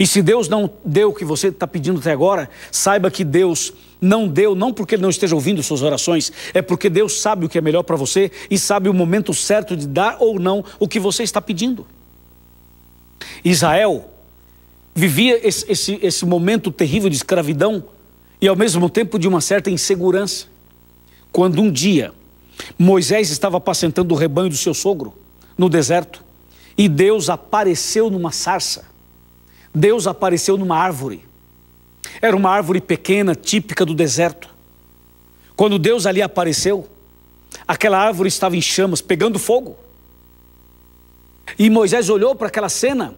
E se Deus não deu o que você está pedindo até agora, saiba que Deus não deu, não porque Ele não esteja ouvindo suas orações, é porque Deus sabe o que é melhor para você e sabe o momento certo de dar ou não o que você está pedindo. Israel vivia esse, esse, esse momento terrível de escravidão e, ao mesmo tempo, de uma certa insegurança. Quando um dia Moisés estava apacentando o rebanho do seu sogro no deserto e Deus apareceu numa sarça. Deus apareceu numa árvore. Era uma árvore pequena, típica do deserto. Quando Deus ali apareceu, aquela árvore estava em chamas, pegando fogo. E Moisés olhou para aquela cena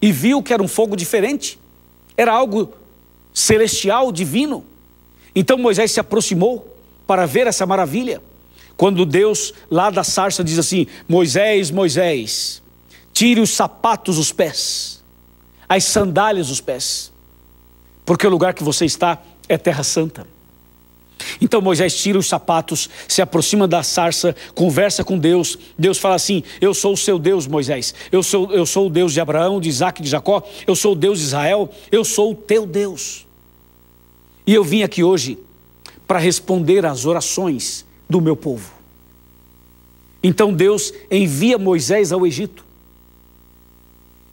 e viu que era um fogo diferente, era algo celestial, divino. Então Moisés se aproximou para ver essa maravilha. Quando Deus, lá da sarça, diz assim: Moisés, Moisés, tire os sapatos os pés as sandálias dos pés, porque o lugar que você está é terra santa. Então Moisés tira os sapatos, se aproxima da sarça, conversa com Deus. Deus fala assim: Eu sou o seu Deus, Moisés. Eu sou, eu sou o Deus de Abraão, de Isaac, de Jacó. Eu sou o Deus de Israel. Eu sou o teu Deus. E eu vim aqui hoje para responder às orações do meu povo. Então Deus envia Moisés ao Egito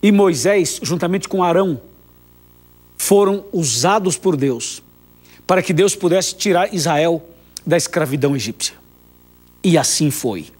e Moisés, juntamente com Arão, foram usados por Deus para que Deus pudesse tirar Israel da escravidão egípcia. E assim foi.